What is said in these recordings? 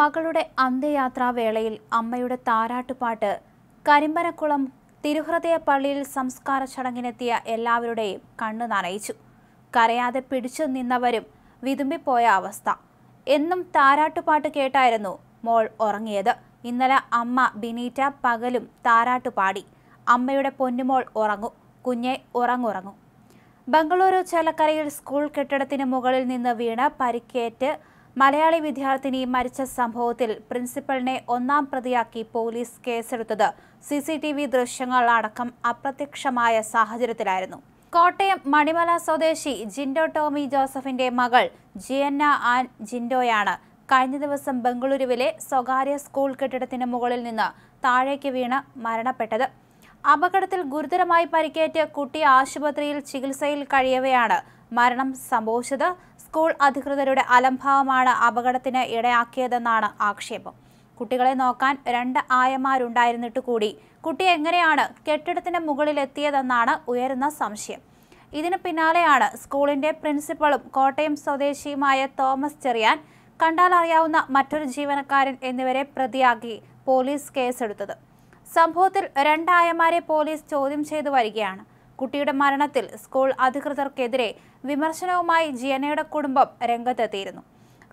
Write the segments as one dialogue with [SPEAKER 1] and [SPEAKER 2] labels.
[SPEAKER 1] മകളുടെ അന്ത്യയാത്രാവേളയിൽ അമ്മയുടെ താരാട്ടുപാട്ട് കരിമ്പനക്കുളം തിരുഹൃദയ പള്ളിയിൽ സംസ്കാര ചടങ്ങിനെത്തിയ എല്ലാവരുടെയും കണ്ണു നനയിച്ചു കരയാതെ പിടിച്ചു നിന്നവരും വിതുമ്പിപ്പോയ അവസ്ഥ എന്നും താരാട്ടുപാട്ട് കേട്ടായിരുന്നു മോൾ ഉറങ്ങിയത് ഇന്നലെ അമ്മ ബിനീറ്റ പകലും താരാട്ടുപാടി അമ്മയുടെ പൊന്നുമോൾ ഉറങ്ങു കുഞ്ഞെ ഉറങ്ങുറങ്ങു ബംഗളൂരു ചലക്കരയിൽ സ്കൂൾ കെട്ടിടത്തിന് മുകളിൽ നിന്ന് വീണ് പരിക്കേറ്റ് മലയാളി വിദ്യാർത്ഥിനി മരിച്ച സംഭവത്തിൽ പ്രിൻസിപ്പലിനെ ഒന്നാം പ്രതിയാക്കി പോലീസ് കേസെടുത്തത് സി സി ടി വി ദൃശ്യങ്ങൾ അടക്കം അപ്രത്യക്ഷമായ സാഹചര്യത്തിലായിരുന്നു കോട്ടയം മണിമല സ്വദേശി ജിൻഡോ ടോമി ജോസഫിന്റെ മകൾ ജിയന്ന ആൻ ജിൻഡോയാണ് കഴിഞ്ഞ ദിവസം ബംഗളൂരുവിലെ സ്വകാര്യ സ്കൂൾ കെട്ടിടത്തിന് മുകളിൽ നിന്ന് താഴേക്ക് വീണ് മരണപ്പെട്ടത് അപകടത്തിൽ ഗുരുതരമായി പരിക്കേറ്റ് കുട്ടി ആശുപത്രിയിൽ ചികിത്സയിൽ കഴിയവെയാണ് മരണം സംഭവിച്ചത് സ്കൂൾ അധികൃതരുടെ അലംഭാവമാണ് അപകടത്തിന് ഇടയാക്കിയതെന്നാണ് ആക്ഷേപം കുട്ടികളെ നോക്കാൻ രണ്ട് ആയമാരുണ്ടായിരുന്നിട്ട് കൂടി കുട്ടി എങ്ങനെയാണ് കെട്ടിടത്തിന് മുകളിലെത്തിയതെന്നാണ് ഉയരുന്ന സംശയം ഇതിന് പിന്നാലെയാണ് സ്കൂളിന്റെ പ്രിൻസിപ്പളും കോട്ടയം സ്വദേശിയുമായ തോമസ് ചെറിയാൻ കണ്ടാൽ അറിയാവുന്ന മറ്റൊരു ജീവനക്കാരൻ എന്നിവരെ പ്രതിയാക്കി പോലീസ് കേസെടുത്തത് സംഭവത്തിൽ രണ്ടായമാരെ പോലീസ് ചോദ്യം ചെയ്തു വരികയാണ് കുട്ടിയുടെ മരണത്തിൽ സ്കൂൾ അധികൃതർക്കെതിരെ വിമർശനവുമായി ജിയനയുടെ കുടുംബം രംഗത്തെത്തിയിരുന്നു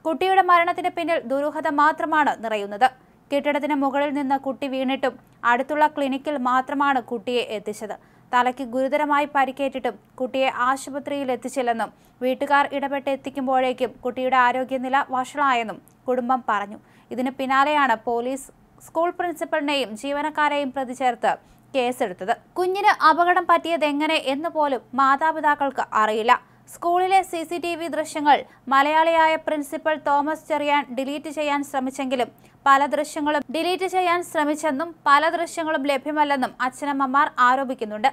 [SPEAKER 1] കുട്ടിയുടെ മരണത്തിന് പിന്നിൽ ദുരൂഹത മാത്രമാണ് നിറയുന്നത് കെട്ടിടത്തിന് മുകളിൽ നിന്ന് കുട്ടി വീണിട്ടും അടുത്തുള്ള ക്ലിനിക്കിൽ മാത്രമാണ് കുട്ടിയെ എത്തിച്ചത് തലയ്ക്ക് ഗുരുതരമായി പരിക്കേറ്റിട്ടും കുട്ടിയെ ആശുപത്രിയിൽ എത്തിച്ചില്ലെന്നും വീട്ടുകാർ ഇടപെട്ട് എത്തിക്കുമ്പോഴേക്കും കുട്ടിയുടെ ആരോഗ്യനില വഷളായെന്നും കുടുംബം പറഞ്ഞു ഇതിന് പിന്നാലെയാണ് പോലീസ് സ്കൂൾ പ്രിൻസിപ്പലിനെയും ജീവനക്കാരെയും പ്രതി ചേർത്ത് കേസെടുത്തത് കുഞ്ഞിന് അപകടം പറ്റിയതെങ്ങനെ എന്ന് പോലും മാതാപിതാക്കൾക്ക് അറിയില്ല സ്കൂളിലെ സി സി ടി വി ദൃശ്യങ്ങൾ മലയാളിയായ പ്രിൻസിപ്പൽ തോമസ് ചെറിയാൻ ഡിലീറ്റ് ചെയ്യാൻ ശ്രമിച്ചെങ്കിലും പല ദൃശ്യങ്ങളും ഡിലീറ്റ് ചെയ്യാൻ ശ്രമിച്ചെന്നും പല ദൃശ്യങ്ങളും ലഭ്യമല്ലെന്നും അച്ഛനമ്മമാർ ആരോപിക്കുന്നുണ്ട്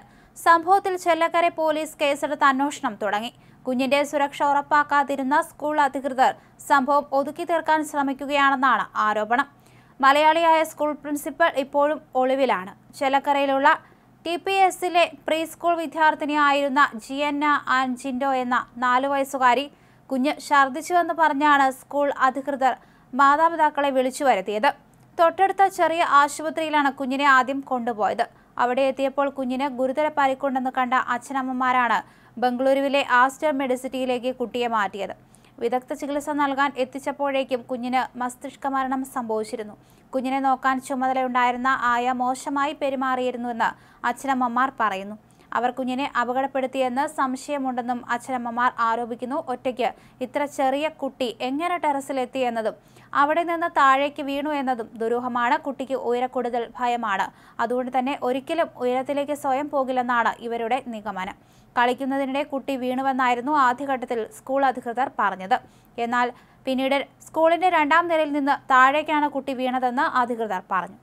[SPEAKER 1] സംഭവത്തിൽ ചെല്ലക്കര പോലീസ് കേസെടുത്ത് അന്വേഷണം തുടങ്ങി കുഞ്ഞിന്റെ സുരക്ഷ ഉറപ്പാക്കാതിരുന്ന സ്കൂൾ അധികൃതർ സംഭവം ഒതുക്കി തീർക്കാൻ ശ്രമിക്കുകയാണെന്നാണ് ആരോപണം മലയാളിയായ സ്കൂൾ പ്രിൻസിപ്പൽ ഇപ്പോഴും ഒളിവിലാണ് ചെലക്കരയിലുള്ള ടി പി എസിലെ പ്രീ സ്കൂൾ വിദ്യാർത്ഥിനിയായിരുന്ന ജിയന്ന ആൻ ജിൻഡോ എന്ന നാലു വയസ്സുകാരി കുഞ്ഞ് ഛർദ്ദിച്ചുവെന്ന് പറഞ്ഞാണ് സ്കൂൾ അധികൃതർ മാതാപിതാക്കളെ വിളിച്ചു വരുത്തിയത് തൊട്ടടുത്ത ചെറിയ ആശുപത്രിയിലാണ് കുഞ്ഞിനെ ആദ്യം കൊണ്ടുപോയത് അവിടെ എത്തിയപ്പോൾ കുഞ്ഞിന് ഗുരുതര പരിക്കുണ്ടെന്ന് കണ്ട അച്ഛനമ്മമാരാണ് ബംഗളൂരുവിലെ ആസ്റ്റർ മെഡിസിറ്റിയിലേക്ക് കുട്ടിയെ മാറ്റിയത് വിദഗ്ധ ചികിത്സ നൽകാൻ എത്തിച്ചപ്പോഴേക്കും കുഞ്ഞിന് മസ്തിഷ്ക മരണം സംഭവിച്ചിരുന്നു കുഞ്ഞിനെ നോക്കാൻ ചുമതലയുണ്ടായിരുന്ന ആയ മോശമായി പെരുമാറിയിരുന്നുവെന്ന് അച്ഛനമ്മമാർ പറയുന്നു അവർ കുഞ്ഞിനെ അപകടപ്പെടുത്തിയെന്ന് സംശയമുണ്ടെന്നും അച്ഛനമ്മമാർ ആരോപിക്കുന്നു ഒറ്റയ്ക്ക് ഇത്ര ചെറിയ കുട്ടി എങ്ങനെ ടെറസിലെത്തി എന്നതും അവിടെ നിന്ന് താഴേക്ക് വീണു എന്നതും ദുരൂഹമാണ് കുട്ടിക്ക് ഉയരക്കൂടുതൽ ഭയമാണ് അതുകൊണ്ട് തന്നെ ഒരിക്കലും ഉയരത്തിലേക്ക് സ്വയം പോകില്ലെന്നാണ് ഇവരുടെ നിഗമനം കളിക്കുന്നതിനിടെ കുട്ടി വീണുവെന്നായിരുന്നു ആദ്യഘട്ടത്തിൽ സ്കൂൾ അധികൃതർ പറഞ്ഞത് എന്നാൽ പിന്നീട് സ്കൂളിന്റെ രണ്ടാം നിലയിൽ നിന്ന് താഴേക്കാണ് കുട്ടി വീണതെന്ന് അധികൃതർ പറഞ്ഞു